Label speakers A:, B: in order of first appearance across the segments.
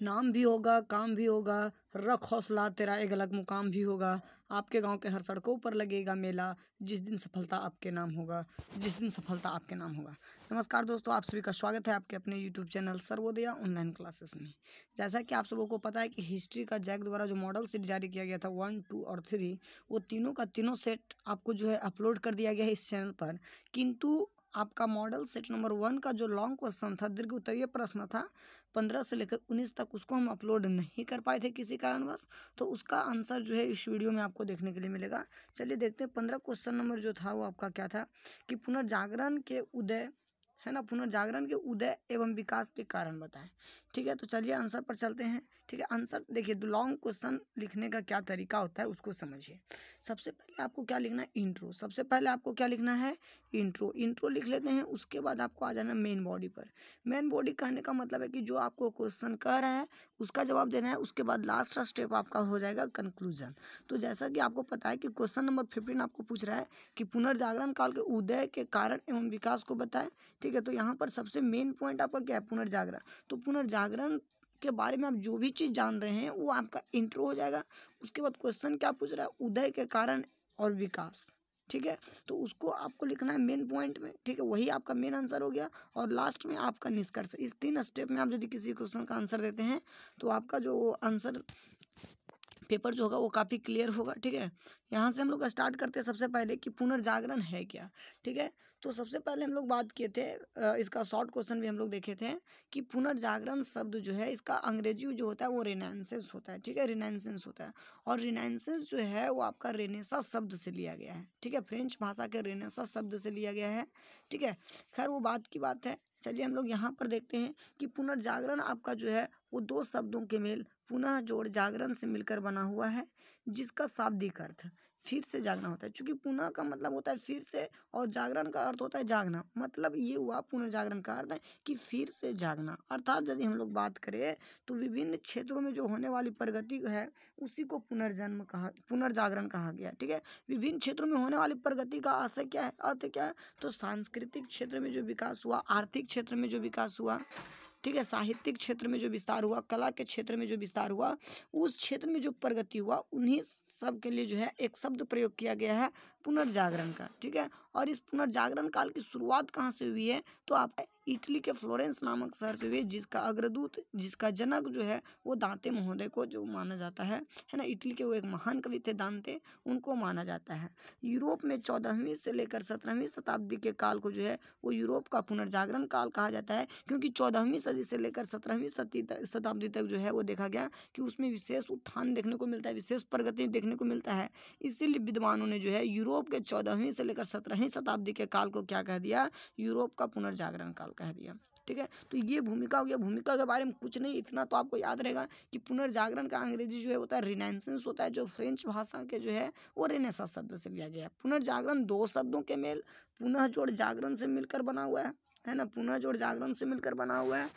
A: नाम भी होगा काम भी होगा रख हौसला तेरा एक अलग मुकाम भी होगा आपके गांव के हर सड़कों पर लगेगा मेला जिस दिन सफलता आपके नाम होगा जिस दिन सफलता आपके नाम होगा नमस्कार दोस्तों आप सभी का स्वागत है आपके अपने YouTube channel Sarvodaya online classes में जैसा कि आप सबों को पता है कि हिस्ट्री का जैक द्वारा जो मॉडल सेट जारी किया गया था वन टू और थ्री वो तीनों का तीनों सेट आपको जो है अपलोड कर दिया गया है इस चैनल पर किंतु आपका मॉडल सेट नंबर वन का जो लॉन्ग क्वेश्चन था दीर्घ उत्तरीय प्रश्न था पंद्रह से लेकर उन्नीस तक उसको हम अपलोड नहीं कर पाए थे किसी कारणवश तो उसका आंसर जो है इस वीडियो में आपको देखने के लिए मिलेगा चलिए देखते हैं पंद्रह क्वेश्चन नंबर जो था वो आपका क्या था कि पुनर्जागरण के उदय है ना पुनर्जागरण के उदय एवं विकास के कारण बताएं ठीक है तो चलिए आंसर पर चलते हैं ठीक है आंसर देखिए लॉन्ग क्वेश्चन लिखने का क्या तरीका होता है उसको समझिए सबसे पहले आपको क्या लिखना है इंट्रो सबसे पहले आपको क्या लिखना है इंट्रो इंट्रो लिख लेते हैं उसके बाद आपको आ जाना मेन बॉडी पर मेन बॉडी कहने का मतलब है कि जो आपको क्वेश्चन कह रहा है उसका जवाब देना है उसके बाद लास्ट स्टेप आपका हो जाएगा कंक्लूजन तो जैसा कि आपको पता है कि क्वेश्चन नंबर फिफ्टीन आपको पूछ रहा है कि पुनर्जागरण काल के उदय के कारण एवं विकास को बताएं ठीक है तो यहाँ पर सबसे मेन पॉइंट आपका क्या है पुनर्जागरण तो पुनर्जागरण के बारे में आप जो भी चीज़ जान रहे हैं वो आपका इंट्रो हो जाएगा उसके बाद क्वेश्चन क्या पूछ रहा है उदय के कारण और विकास ठीक है तो उसको आपको लिखना है मेन पॉइंट में ठीक है वही आपका मेन आंसर हो गया और लास्ट में आपका निष्कर्ष इस तीन स्टेप में आप यदि किसी क्वेश्चन का आंसर देते हैं तो आपका जो आंसर पेपर जो होगा वो काफ़ी क्लियर होगा ठीक है यहाँ से हम लोग स्टार्ट करते हैं सबसे पहले कि पुनर्जागरण है क्या ठीक है तो सबसे पहले हम लोग बात किए थे इसका शॉर्ट क्वेश्चन भी हम लोग देखे थे कि पुनर्जागरण शब्द जो है इसका अंग्रेजी जो होता है वो रिनाइंसेंस होता है ठीक है रिनाइंसेंस होता है और रिनाइंसेंस जो है वो आपका रेनेसा शब्द से लिया गया है ठीक है फ्रेंच भाषा के रेनेसा शब्द से लिया गया है ठीक है खैर वो बात की बात है चलिए हम लोग यहाँ पर देखते हैं कि पुनर्जागरण आपका जो है वो दो शब्दों के मेल पुनः जोड़ जागरण से मिलकर बना हुआ है जिसका शाब्दिक अर्थ फिर से जागना होता है क्योंकि पुनः का मतलब होता है फिर से और जागरण का अर्थ होता है जागना मतलब ये हुआ पुनर्जागरण का अर्थ है कि फिर से जागना अर्थात यदि हम लोग बात करें तो विभिन्न क्षेत्रों में जो होने वाली प्रगति है उसी को पुनर्जन्म कहा पुनर्जागरण कहा गया ठीक है विभिन्न क्षेत्रों में होने वाली प्रगति का आशय क्या है अर्थ क्या है तो सांस्कृतिक क्षेत्र में जो विकास हुआ आर्थिक क्षेत्र में जो विकास हुआ ठीक है साहित्यिक क्षेत्र में जो विस्तार हुआ कला के क्षेत्र में जो विस्तार हुआ उस क्षेत्र में जो प्रगति हुआ उन्हीं सब के लिए जो है एक शब्द प्रयोग किया गया है पुनर्जागरण का ठीक है और इस पुनर्जागरण काल की शुरुआत कहाँ से हुई है तो आप इटली के फ्लोरेंस नामक शहर से हुए जिसका अग्रदूत जिसका जनक जो है वो दांते महोदय को जो माना जाता है है ना इटली के वो एक महान कवि थे दांते उनको माना जाता है यूरोप में चौदहवीं से लेकर सत्रहवीं शताब्दी के काल को जो है वो यूरोप का पुनर्जागरण काल कहा जाता है क्योंकि चौदहवीं सदी से लेकर सत्रहवीं शताब्दी तक जो है वो देखा गया कि उसमें विशेष उत्थान देखने को मिलता है विशेष प्रगति देखने को मिलता है इसीलिए विद्वानों ने जो है यूरोप के चौदहवीं से लेकर सत्रहवीं शताब्दी के काल को क्या कह दिया यूरोप का पुनर्जागरण काल कह दिया ठीक है तो ये भूमिका हो गया भूमिका के बारे में कुछ नहीं इतना तो आपको याद रहेगा कि पुनर्जागरण का अंग्रेजी जो है होता है रिनेसेंस होता है जो फ्रेंच भाषा के जो है वो रिनेसा शब्द से लिया गया है पुनर्जागरण दो शब्दों के मेल पुनः जोड़ जागरण से मिलकर बना हुआ है है ना पुनः जोड़ जागरण से मिलकर बना हुआ है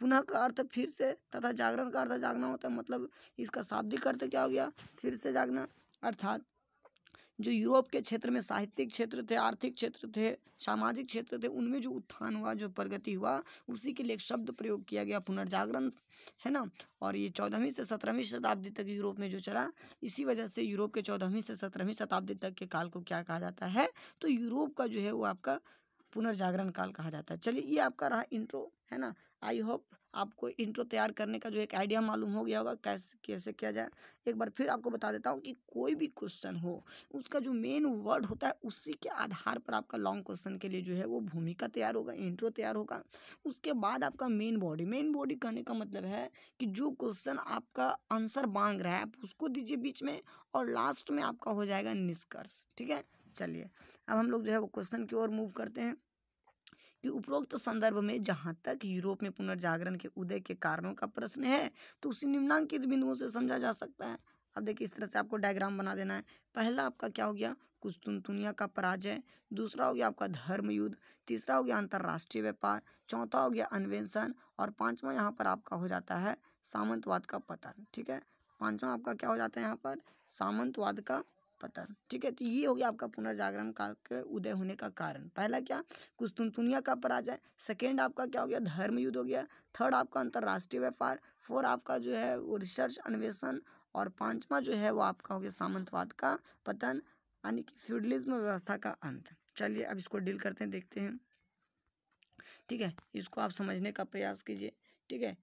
A: पुनः का अर्थ फिर से तथा जागरण का अर्थ जागना होता है मतलब इसका शाब्दिक अर्थ क्या हो गया फिर से जागना अर्थात जो यूरोप के क्षेत्र में साहित्यिक क्षेत्र थे आर्थिक क्षेत्र थे सामाजिक क्षेत्र थे उनमें जो उत्थान हुआ जो प्रगति हुआ उसी के लिए एक शब्द प्रयोग किया गया पुनर्जागरण है ना और ये चौदहवीं से सत्रहवीं शताब्दी तक यूरोप में जो चला इसी वजह से यूरोप के चौदहवीं से सत्रहवीं शताब्दी तक के काल को क्या कहा जाता है तो यूरोप का जो है वो आपका पुनर्जागरण काल कहा जाता है चलिए ये आपका रहा इंट्रो है ना आई होप आपको इंट्रो तैयार करने का जो एक आइडिया मालूम हो गया होगा कैसे कैसे किया जाए एक बार फिर आपको बता देता हूँ कि कोई भी क्वेश्चन हो उसका जो मेन वर्ड होता है उसी के आधार पर आपका लॉन्ग क्वेश्चन के लिए जो है वो भूमिका तैयार होगा इंट्रो तैयार होगा उसके बाद आपका मेन बॉडी मेन बॉडी कहने का मतलब है कि जो क्वेश्चन आपका आंसर मांग रहा है आप उसको दीजिए बीच में और लास्ट में आपका हो जाएगा निष्कर्ष ठीक है चलिए अब हम लोग जो है वो क्वेश्चन की ओर मूव करते हैं कि उपरोक्त संदर्भ में जहाँ तक यूरोप में पुनर्जागरण के उदय के कारणों का प्रश्न है तो उसी निम्नांकित बिंदुओं से समझा जा सकता है अब देखिए इस तरह से आपको डायग्राम बना देना है पहला आपका क्या हो गया कुछ तुनतुनिया का पराजय दूसरा हो गया आपका धर्म युद्ध तीसरा हो गया अंतर्राष्ट्रीय व्यापार चौथा हो गया अन्वेषण और पांचवा यहाँ पर आपका हो जाता है सामंतवाद का पतन ठीक है पांचवा आपका क्या हो जाता है यहाँ पर सामंतवाद का पतन ठीक है तो ये हो गया आपका पुनर्जागरण काल के उदय होने का कारण पहला क्या कुस्तुनतुनिया का पराजय सेकेंड आपका क्या हो गया धर्म युद्ध हो गया थर्ड आपका अंतर्राष्ट्रीय व्यापार फोर आपका जो है वो रिसर्च अन्वेषण और पांचवा जो है वो आपका हो गया सामंतवाद का पतन यानी कि फ्यूडलिज्म व्यवस्था का अंत चलिए अब इसको डील करते हैं देखते हैं ठीक है इसको आप समझने का प्रयास कीजिए ठीक है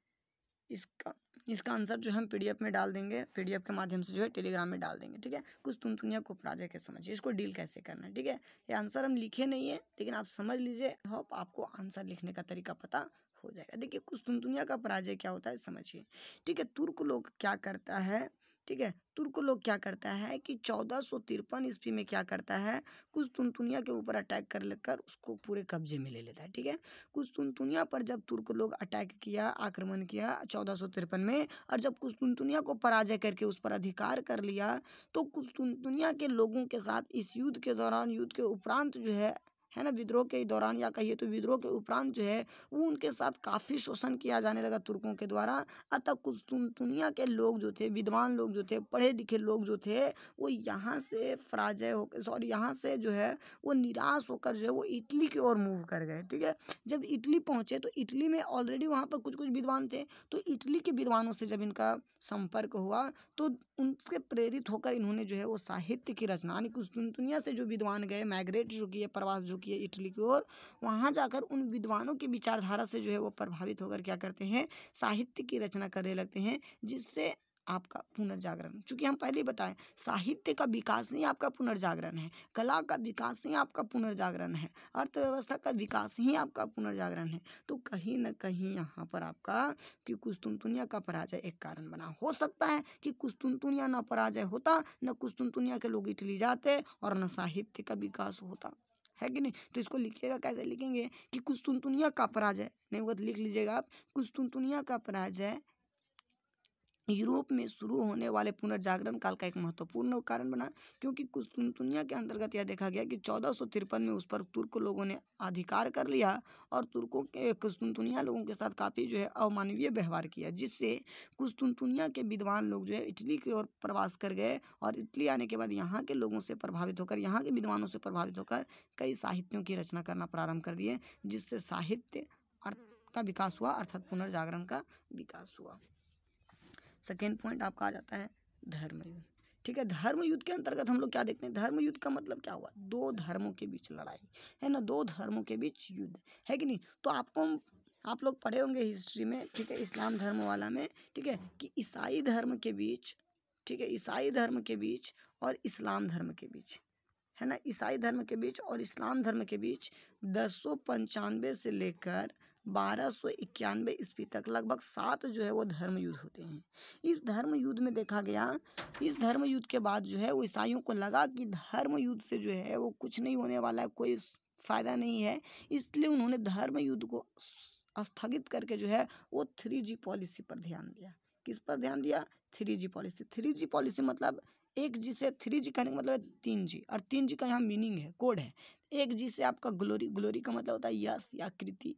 A: इसका इसका आंसर जो हम पीडीएफ में डाल देंगे पीडीएफ के माध्यम से जो है टेलीग्राम में डाल देंगे ठीक है कुछ तुम दुनिया को पराजय के समझिए इसको डील कैसे करना है ठीक है ये आंसर हम लिखे नहीं है लेकिन आप समझ लीजिए होप आपको आंसर लिखने का तरीका पता हो जाएगा देखिए कुछ तुम दुनिया का पराजय क्या होता है समझिए ठीक है तुर्क लोग क्या करता है ठीक है तुर्क लोग क्या करता है कि चौदह सौ तिरपन ईस्वी में क्या करता है कुछ तुनतुनिया के ऊपर अटैक कर लेकर उसको पूरे कब्जे में ले लेता है ठीक है कुछ तुनतुनिया पर जब तुर्क लोग अटैक किया आक्रमण किया चौदह सौ तिरपन में और जब कुछ तुनतुनिया को पराजय करके उस पर अधिकार कर लिया तो कुछ तुनतुनिया के लोगों के साथ इस युद्ध के दौरान युद्ध के उपरांत जो है है ना विद्रोह के दौरान या कहिए तो विद्रोह के उपरांत जो है वो उनके साथ काफ़ी शोषण किया जाने लगा तुर्कों के द्वारा अतः कुलतुनिया के लोग जो थे विद्वान लोग जो थे पढ़े लिखे लोग जो थे वो यहाँ से पराजय होकर सॉरी यहाँ से जो है वो निराश होकर जो है वो इटली की ओर मूव कर गए ठीक है जब इटली पहुँचे तो इटली में ऑलरेडी वहाँ पर कुछ कुछ विद्वान थे तो इटली के विद्वानों से जब इनका संपर्क हुआ तो उनसे प्रेरित होकर इन्होंने जो है वो साहित्य की रचना यानी दुनिया से जो विद्वान गए माइग्रेट जो किए प्रवास जो किए इटली की ओर वहाँ जाकर उन विद्वानों की विचारधारा से जो है वो प्रभावित होकर क्या करते हैं साहित्य की रचना करने लगते हैं जिससे आपका पुनर्जागरण चूंकि हम पहले बताएं साहित्य का विकास ही आपका पुनर्जागरण है कला का विकास ही आपका पुनर्जागरण है अर्थव्यवस्था का विकास ही आपका पुनर्जागरण है तो कहीं ना कहीं यहाँ पर आपका कि कुस्तुनतुनिया का पराजय एक कारण बना हो सकता है कि कुस्तुनतुनिया ना पराजय होता न कुस्तुनतुनिया के लोग इटली जाते और न साहित्य का विकास होता है कि नहीं तो इसको लिखिएगा कैसे लिखेंगे कि कुछ तुन का पराजय नहीं वो तो लिख लीजिएगा आप कुछ तुन का पराजय यूरोप में शुरू होने वाले पुनर्जागरण काल का एक महत्वपूर्ण कारण बना क्योंकि दुनिया के अंतर्गत यह देखा गया कि चौदह में उस पर तुर्क लोगों ने अधिकार कर लिया और तुर्कों के कुस्तुनतुनिया लोगों के साथ काफ़ी जो है अमानवीय व्यवहार किया जिससे कुस्तुनतुनिया के विद्वान लोग जो है इटली की ओर प्रवास कर गए और इटली आने के बाद यहाँ के लोगों से प्रभावित होकर यहाँ के विद्वानों से प्रभावित होकर कई साहित्यों की रचना करना प्रारंभ कर दिए जिससे साहित्य अर्थ का विकास हुआ अर्थात पुनर्जागरण का विकास हुआ सेकेंड पॉइंट आपका आ जाता है धर्म युद्ध ठीक है धर्म युद्ध के अंतर्गत हम लोग क्या देखते हैं धर्म युद्ध का मतलब क्या हुआ दो धर्मों के बीच लड़ाई है ना दो धर्मों के बीच युद्ध है कि नहीं तो आपको आप लोग पढ़े होंगे हिस्ट्री में ठीक है इस्लाम धर्म वाला में ठीक है कि ईसाई धर्म के बीच ठीक है ईसाई धर्म के बीच और इस्लाम धर्म के बीच है ना ईसाई धर्म के बीच और इस्लाम धर्म के बीच दस सौ पंचानवे से लेकर बारह सौ इक्यानवे ईस्वी तक लगभग सात जो है वो धर्म युद्ध होते हैं इस धर्म युद्ध में देखा गया इस धर्म युद्ध के बाद जो है वो ईसाइयों को लगा कि धर्म युद्ध से जो है वो कुछ नहीं होने वाला है कोई फ़ायदा नहीं है इसलिए उन्होंने धर्म युद्ध को स्थगित करके जो है वो थ्री जी पॉलिसी पर ध्यान दिया किस पर ध्यान दिया three G policy three G policy मतलब एक जी से थ्री जी कहने का मतलब तीन जी और तीन जी का यहाँ मीनिंग है कोड है एक जी से आपका ग्लोरी ग्लोरी का मतलब होता है यश या कृति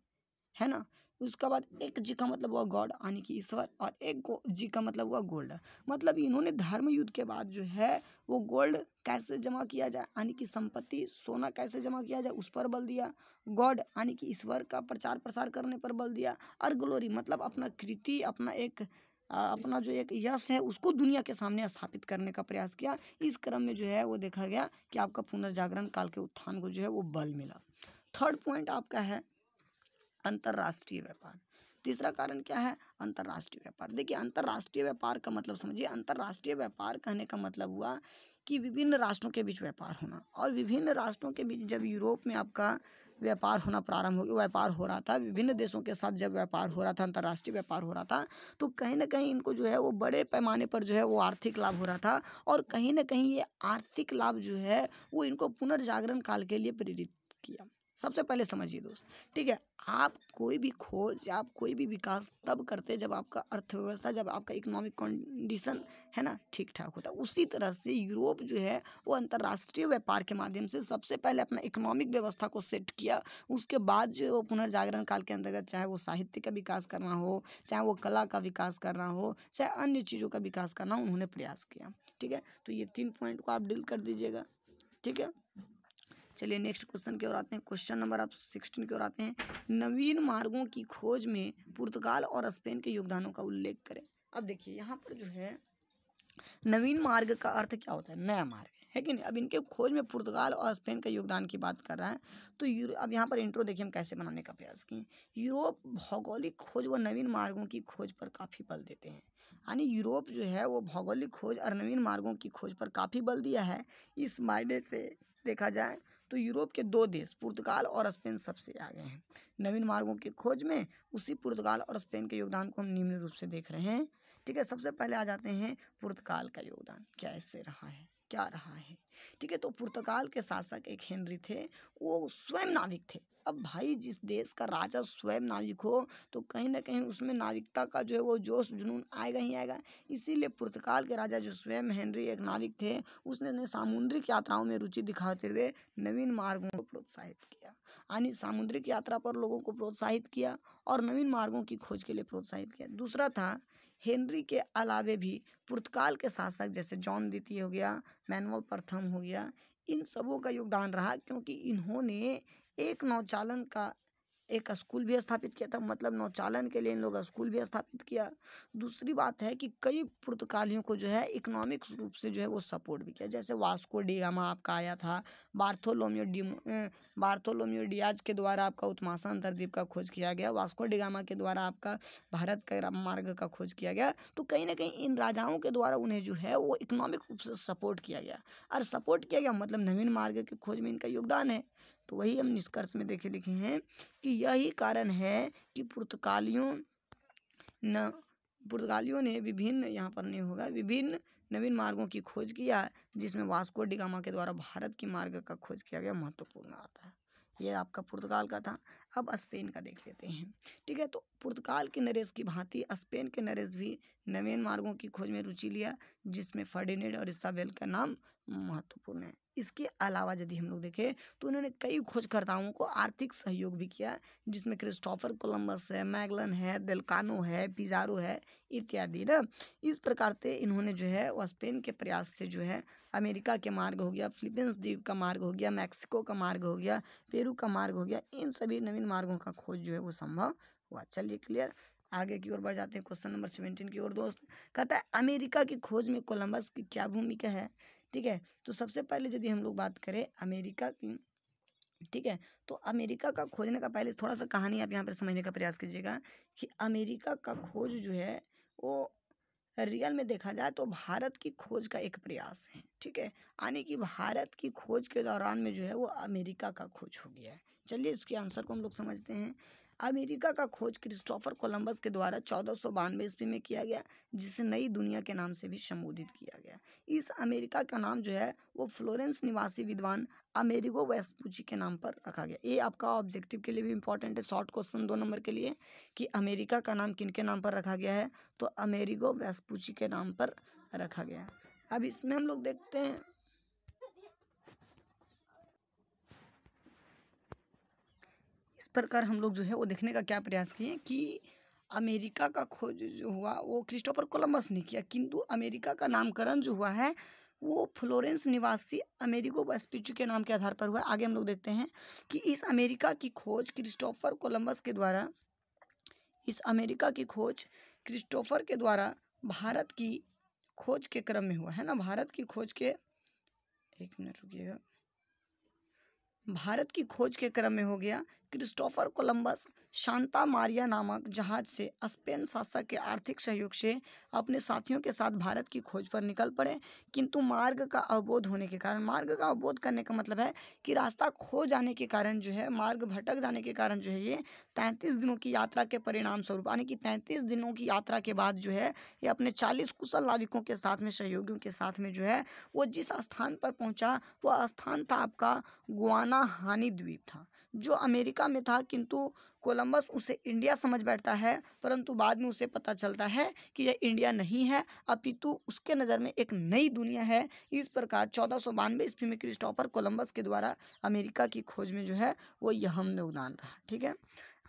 A: है ना उसके बाद एक जी का मतलब हुआ गॉड यानी कि ईश्वर और एक जी का मतलब हुआ गोल्ड मतलब इन्होंने धर्म युद्ध के बाद जो है वो गोल्ड कैसे जमा किया जाए यानी कि संपत्ति सोना कैसे जमा किया जाए उस पर बल दिया गॉड यानी कि ईश्वर का प्रचार प्रसार करने पर बल दिया और ग्लोरी मतलब अपना कृति अपना एक अपना जो एक यश है उसको दुनिया के सामने स्थापित करने का प्रयास किया इस क्रम में जो है वो देखा गया कि आपका पुनर्जागरण काल के उत्थान को जो है वो बल मिला थर्ड पॉइंट आपका है अंतर्राष्ट्रीय व्यापार तीसरा कारण क्या है अंतर्राष्ट्रीय व्यापार देखिए अंतर्राष्ट्रीय व्यापार का मतलब समझिए अंतर्राष्ट्रीय व्यापार कहने का मतलब हुआ कि विभिन्न राष्ट्रों के बीच व्यापार होना और विभिन्न राष्ट्रों के बीच जब यूरोप में आपका व्यापार होना प्रारंभ हो गया व्यापार हो रहा था विभिन्न देशों के साथ जब व्यापार हो रहा था अंतर्राष्ट्रीय व्यापार हो रहा था तो कहीं ना कहीं इनको जो है वो बड़े पैमाने पर जो है वो आर्थिक लाभ हो रहा था और कहीं ना कहीं ये आर्थिक लाभ जो है वो इनको पुनर्जागरण काल के लिए प्रेरित किया सबसे पहले समझिए दोस्त ठीक है आप कोई भी खोज आप कोई भी विकास तब करते हैं जब आपका अर्थव्यवस्था जब आपका इकोनॉमिक कंडीशन है ना ठीक ठाक होता है उसी तरह से यूरोप जो है वो अंतर्राष्ट्रीय व्यापार के माध्यम से सबसे पहले अपना इकोनॉमिक व्यवस्था को सेट किया उसके बाद जो है वो पुनर्जागरण काल के अंतर्गत चाहे वो साहित्य का विकास करना हो चाहे वो कला का विकास करना हो चाहे अन्य चीज़ों का विकास करना हो उन्होंने प्रयास किया ठीक है तो ये तीन पॉइंट को आप डील कर दीजिएगा ठीक है चलिए नेक्स्ट क्वेश्चन की ओर आते हैं क्वेश्चन नंबर आप सिक्सटीन की ओर आते हैं नवीन मार्गों की खोज में पुर्तगाल और स्पेन के योगदानों का उल्लेख करें अब देखिए यहाँ पर जो है नवीन मार्ग का अर्थ क्या होता है नया मार्ग है कि नहीं अब इनके खोज में पुर्तगाल और स्पेन के योगदान की बात कर रहा है तो यूरो अब यहाँ पर इंट्रो देखिए हम कैसे बनाने का प्रयास किए यूरोप भौगोलिक खोज व नवीन मार्गों की खोज पर काफ़ी बल देते हैं यानी यूरोप जो है वो भौगोलिक खोज और नवीन मार्गों की खोज पर काफ़ी बल दिया है इस मायने से देखा जाए तो यूरोप के दो देश पुर्तगाल और स्पेन सबसे आगे हैं नवीन मार्गों की खोज में उसी पुर्तगाल और स्पेन के योगदान को हम निम्न रूप से देख रहे हैं ठीक है सबसे पहले आ जाते हैं पुर्तगाल का योगदान क्या इससे रहा है क्या रहा है ठीक है तो पुर्तगाल के शासक एक हेनरी थे वो स्वयं नाविक थे अब भाई जिस देश का राजा स्वयं नाविक हो तो कहीं ना कहीं उसमें नाविकता का जो है वो जोश जुनून आएगा ही आएगा इसीलिए पुर्तगाल के राजा जो स्वयं हेनरी एक नाविक थे उसने ने सामुद्रिक यात्राओं में रुचि दिखाते हुए नवीन मार्गों को प्रोत्साहित किया यानी सामुद्रिक यात्रा पर लोगों को प्रोत्साहित किया और नवीन मार्गों की खोज के लिए प्रोत्साहित किया दूसरा था हेनरी के अलावे भी पुर्तगाल के शासक जैसे जॉन द्वितीय हो गया मैनुअल प्रथम हो गया इन सबों का योगदान रहा क्योंकि इन्होंने एक नौचालन का एक स्कूल भी स्थापित किया था मतलब नौचालन के लिए इन लोग स्कूल भी स्थापित किया दूसरी बात है कि कई पुर्तगालियों को जो है इकोनॉमिक रूप से जो है वो सपोर्ट भी किया जैसे वास्को डिगामा आपका आया था बार्थोलोमियो डी बार्थोलोमियो डियाज के द्वारा आपका उत्मासा अंतरदीप का खोज किया गया वास्को डिगामा के द्वारा आपका भारत का मार्ग का खोज किया गया तो कहीं ना कहीं इन राजाओं के द्वारा उन्हें जो है वो इकोनॉमिक रूप से सपोर्ट किया गया और सपोर्ट किया गया मतलब नवीन मार्ग के खोज में इनका योगदान है तो वही हम निष्कर्ष में देखे लिखे हैं कि यही कारण है कि पुर्तगालियों न पुर्तगालियों ने विभिन्न यहाँ पर नहीं होगा विभिन्न नवीन मार्गों की खोज किया जिसमें वास्को डिगामा के द्वारा भारत की मार्ग का खोज किया गया महत्वपूर्ण आता है ये आपका पुर्तगाल का था अब स्पेन का देख लेते हैं ठीक है तो पुर्तगाल के नरेश की भांति स्पेन के नरेश भी नवीन मार्गों की खोज में रुचि लिया जिसमें फर्डिनेड और इसाबेल का नाम महत्वपूर्ण है इसके अलावा यदि हम लोग देखें तो उन्होंने कई खोजकर्ताओं को आर्थिक सहयोग भी किया जिसमें क्रिस्टोफर कोलम्बस है मैगलन है देलकानो है पिजारो है इत्यादि ना इस प्रकार से इन्होंने जो है वह स्पेन के प्रयास से जो है अमेरिका के मार्ग हो गया फिलीपींस द्वीप का मार्ग हो गया मैक्सिको का मार्ग हो गया पेरू का मार्ग हो गया इन सभी नवीन मार्गों का खोज जो है वो संभव हुआ चलिए क्लियर आगे की ओर बढ़ जाते हैं क्वेश्चन नंबर सेवेंटीन की ओर दोस्त कहता है अमेरिका की खोज में कोलंबस की क्या भूमिका है ठीक है तो सबसे पहले यदि हम लोग बात करें अमेरिका की ठीक है तो अमेरिका का खोजने का पहले थोड़ा सा कहानी आप यहाँ पर समझने का प्रयास कीजिएगा कि अमेरिका का खोज जो है वो रियल में देखा जाए तो भारत की खोज का एक प्रयास है ठीक है यानी कि भारत की खोज के दौरान में जो है वो अमेरिका का खोज हो गया है चलिए इसके आंसर को हम लोग समझते हैं अमेरिका का खोज क्रिस्टोफर कोलंबस के द्वारा चौदह सौ बानवे ईस्वी में किया गया जिसे नई दुनिया के नाम से भी संबोधित किया गया इस अमेरिका का नाम जो है वो फ्लोरेंस निवासी विद्वान अमेरिको वेस्पुची के नाम पर रखा गया ये आपका ऑब्जेक्टिव के लिए भी इंपॉर्टेंट है शॉर्ट क्वेश्चन दो नंबर के लिए कि अमेरिका का नाम किन के नाम पर रखा गया है तो अमेरिको वेस्पुची के नाम पर रखा गया है अब इसमें हम लोग देखते हैं प्रकार हम लोग जो है वो देखने का क्या प्रयास किए कि अमेरिका का खोज जो हुआ वो क्रिस्टोफर कोलम्बस ने किया किंतु अमेरिका का नामकरण जो हुआ है वो फ्लोरेंस निवासी अमेरिको वेस्पिचू के नाम के आधार पर हुआ आगे हम लोग देखते हैं कि इस अमेरिका की खोज क्रिस्टोफर कोलम्बस के द्वारा इस अमेरिका की खोज क्रिस्टोफर के द्वारा भारत की खोज के क्रम में हुआ है ना भारत की खोज के एक मिनट रुकिएगा भारत की खोज के क्रम में हो गया क्रिस्टोफर कोलंबस शांता मारिया नामक जहाज से स्पेन शासक के आर्थिक सहयोग से अपने साथियों के साथ भारत की खोज पर निकल पड़े किंतु मार्ग का अवबोध होने के कारण मार्ग का अवबोध करने का मतलब है कि रास्ता खो जाने के कारण जो है मार्ग भटक जाने के कारण जो है ये तैंतीस दिनों की यात्रा के परिणाम स्वरूप यानी कि तैंतीस दिनों की यात्रा के बाद जो है ये अपने चालीस कुशल नाविकों के साथ में सहयोगियों के साथ में जो है वो जिस स्थान पर पहुंचा वह स्थान था आपका गुआना हानि द्वीप था जो अमेरिका अमेरिका में था किंतु कोलंबस उसे इंडिया समझ बैठता है परंतु बाद में उसे पता चलता है कि यह इंडिया नहीं है अपितु उसके नज़र में एक नई दुनिया है इस प्रकार चौदह सौ बानवे ईस्वी में क्रिस्टोफर कोलंबस के द्वारा अमेरिका की खोज में जो है वो यह योगदान रहा ठीक है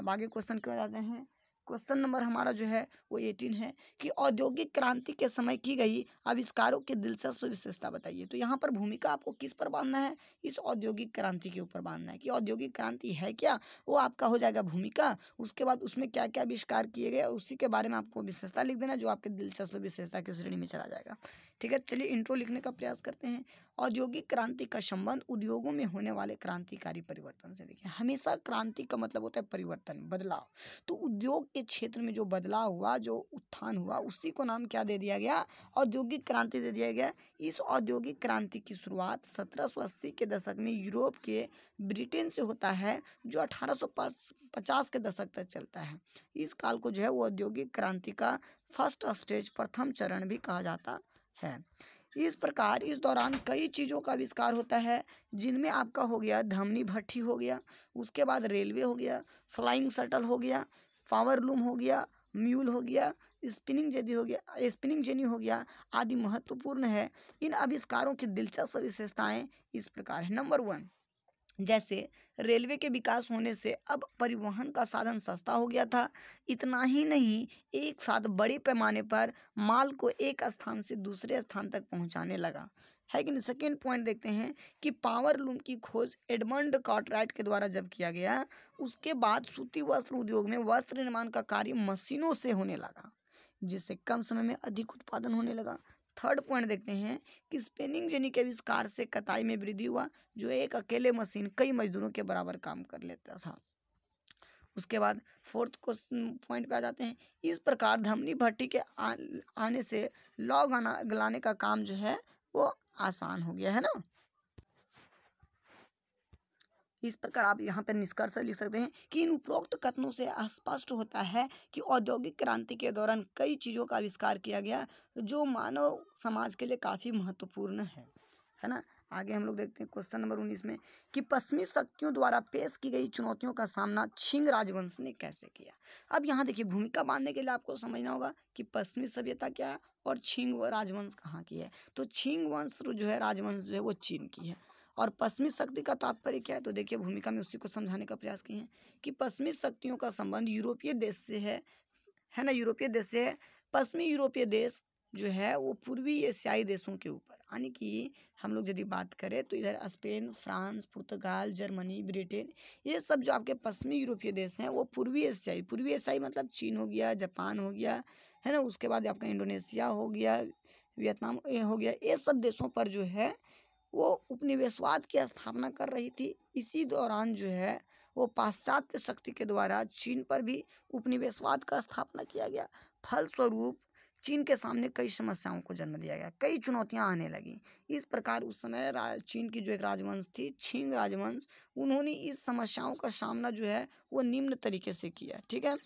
A: अब आगे क्वेश्चन क्यों आते हैं क्वेश्चन नंबर हमारा जो है वो एटीन है कि औद्योगिक क्रांति के समय की गई आविष्कारों की दिलचस्प विशेषता बताइए तो यहाँ पर भूमिका आपको किस पर बांधना है इस औद्योगिक क्रांति के ऊपर बांधना है कि औद्योगिक क्रांति है क्या वो आपका हो जाएगा भूमिका उसके बाद उसमें क्या क्या आविष्कार किए गए उसी के बारे में आपको विशेषता लिख देना जो आपके दिलचस्प विशेषता की श्रेणी में चला जाएगा ठीक है चलिए इंट्रो लिखने का प्रयास करते हैं औद्योगिक क्रांति का संबंध उद्योगों में होने वाले क्रांतिकारी परिवर्तन से देखिए हमेशा क्रांति का मतलब होता है परिवर्तन बदलाव तो उद्योग के क्षेत्र में जो बदलाव हुआ जो उत्थान हुआ उसी को नाम क्या दे दिया गया औद्योगिक क्रांति दे दिया गया इस औद्योगिक क्रांति की शुरुआत सत्रह के दशक में यूरोप के ब्रिटेन से होता है जो अठारह पचास के दशक तक चलता है इस काल को जो है वो औद्योगिक क्रांति का फर्स्ट स्टेज प्रथम चरण भी कहा जाता है इस प्रकार इस दौरान कई चीज़ों का आविष्कार होता है जिनमें आपका हो गया धमनी भट्टी हो गया उसके बाद रेलवे हो गया फ्लाइंग शटल हो गया पावर लूम हो गया म्यूल हो गया स्पिनिंग जेनी हो गया स्पिनिंग जेनी हो गया आदि महत्वपूर्ण है इन आविष्कारों की दिलचस्प विशेषताएं इस प्रकार है नंबर वन जैसे रेलवे के विकास होने से अब परिवहन का साधन सस्ता हो गया था इतना ही नहीं एक साथ बड़े पैमाने पर माल को एक स्थान से दूसरे स्थान तक पहुंचाने लगा है कि नहीं सेकेंड पॉइंट देखते हैं कि पावर लूम की खोज एडमंड कॉटराइट के द्वारा जब किया गया उसके बाद सूती वस्त्र उद्योग में वस्त्र निर्माण का कार्य मशीनों से होने लगा जिससे कम समय में अधिक उत्पादन होने लगा थर्ड पॉइंट देखते हैं कि स्पिनिंग जेनी के आविष्कार से कताई में वृद्धि हुआ जो एक अकेले मशीन कई मजदूरों के बराबर काम कर लेता था उसके बाद फोर्थ क्वेश्चन पॉइंट पे आ जाते हैं इस प्रकार धमनी भट्टी के आ, आने से लॉग गलाने का काम जो है वो आसान हो गया है ना इस प्रकार आप यहाँ पर निष्कर्ष लिख सकते हैं कि इन उपरोक्त कथनों से स्पष्ट होता है कि औद्योगिक क्रांति के दौरान कई चीज़ों का आविष्कार किया गया जो मानव समाज के लिए काफ़ी महत्वपूर्ण है है ना आगे हम लोग देखते हैं क्वेश्चन नंबर उन्नीस में कि पश्चिमी शक्तियों द्वारा पेश की गई चुनौतियों का सामना छिंग राजवंश ने कैसे किया अब यहाँ देखिए भूमिका बांधने के लिए आपको समझना होगा कि पश्चिमी सभ्यता क्या है और छिंग राजवंश कहाँ की है तो छिंग वंश जो है राजवंश जो है वो चीन की है और पश्चिमी शक्ति का तात्पर्य क्या है तो देखिए भूमिका में उसी को समझाने का प्रयास किए हैं कि पश्चिमी शक्तियों का संबंध यूरोपीय देश से है है ना यूरोपीय देश से है पश्चिमी यूरोपीय देश जो है वो पूर्वी एशियाई देशों के ऊपर यानी कि हम लोग यदि बात करें तो इधर Spain France Portugal Germany Britain ये सब जो आपके पश्चिमी यूरोपीय देश हैं वो पूर्वी एशियाई पूर्वी एशियाई मतलब चीन हो गया जापान हो गया है ना उसके बाद आपका इंडोनेशिया हो गया वियतनाम हो गया ये सब देशों पर जो है वो उपनिवेशवाद की स्थापना कर रही थी इसी दौरान जो है वो पाश्चात्य शक्ति के द्वारा चीन पर भी उपनिवेशवाद का स्थापना किया गया फलस्वरूप चीन के सामने कई समस्याओं को जन्म दिया गया कई चुनौतियां आने लगी इस प्रकार उस समय चीन की जो एक राजवंश थी छिंग राजवंश उन्होंने इस समस्याओं का सामना जो है वो निम्न तरीके से किया ठीक है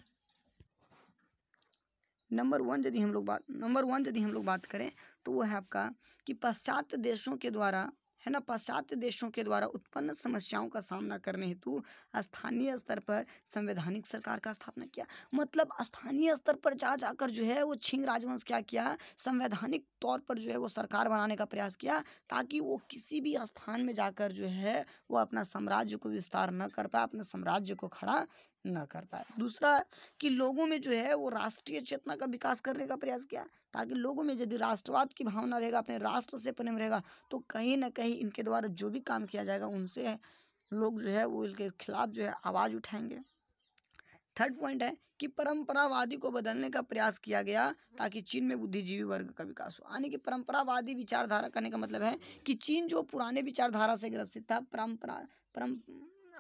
A: नंबर वन यदि हम लोग बात नंबर वन यदि हम लोग बात करें तो वो है आपका कि पाश्चात्य देशों के द्वारा है ना पाश्चात्य देशों के द्वारा उत्पन्न समस्याओं का सामना करने हेतु स्थानीय स्तर पर संवैधानिक सरकार का स्थापना किया मतलब स्थानीय स्तर पर जा जाकर जो है वो छिंग राजवंश क्या किया संवैधानिक तौर पर जो है वो सरकार बनाने का प्रयास किया ताकि वो किसी भी स्थान में जाकर जो है वो अपना साम्राज्य को विस्तार न कर पाए अपने साम्राज्य को खड़ा ना कर पाए दूसरा कि लोगों में जो है वो राष्ट्रीय चेतना का विकास करने का प्रयास किया ताकि लोगों में यदि राष्ट्रवाद की भावना रहेगा अपने राष्ट्र से प्रेम रहेगा तो कहीं ना कहीं इनके द्वारा जो भी काम किया जाएगा उनसे लोग जो है वो इनके खिलाफ जो है आवाज़ उठाएंगे थर्ड पॉइंट है कि परंपरावादी को बदलने का प्रयास किया गया ताकि चीन में बुद्धिजीवी वर्ग का विकास हो यानी कि परंपरावादी विचारधारा करने का मतलब है कि चीन जो पुराने विचारधारा से ग्रसित था परंपरा परम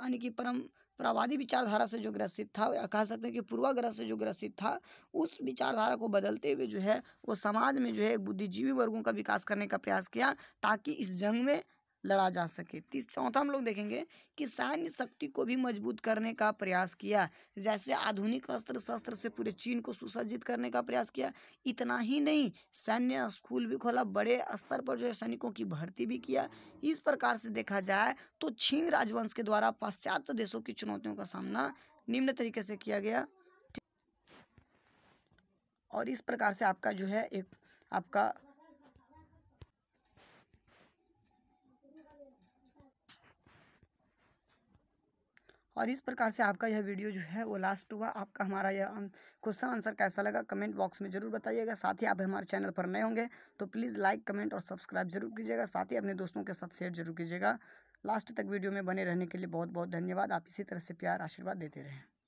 A: यानी कि परम प्रवादी विचारधारा से जो ग्रसित था या कह सकते हैं कि पूर्वाग्रह से जो ग्रसित था उस विचारधारा को बदलते हुए जो है वो समाज में जो है बुद्धिजीवी वर्गों का विकास करने का प्रयास किया ताकि इस जंग में लड़ा जा सके तीस चौथा हम लोग देखेंगे कि सैन्य शक्ति को भी मजबूत करने का प्रयास किया जैसे आधुनिक अस्त्र शस्त्र से पूरे चीन को सुसज्जित करने का प्रयास किया इतना ही नहीं सैन्य स्कूल भी खोला बड़े स्तर पर जो है सैनिकों की भर्ती भी किया इस प्रकार से देखा जाए तो छीन राजवंश के द्वारा पाश्चात्य देशों की चुनौतियों का सामना निम्न तरीके से किया गया और इस प्रकार से आपका जो है एक आपका और इस प्रकार से आपका यह वीडियो जो है वो लास्ट हुआ आपका हमारा यह अं, क्वेश्चन आंसर कैसा लगा कमेंट बॉक्स में जरूर बताइएगा साथ ही आप हमारे चैनल पर नए होंगे तो प्लीज़ लाइक कमेंट और सब्सक्राइब जरूर कीजिएगा साथ ही अपने दोस्तों के साथ शेयर जरूर कीजिएगा लास्ट तक वीडियो में बने रहने के लिए बहुत बहुत धन्यवाद आप इसी तरह से प्यार आशीर्वाद देते रहें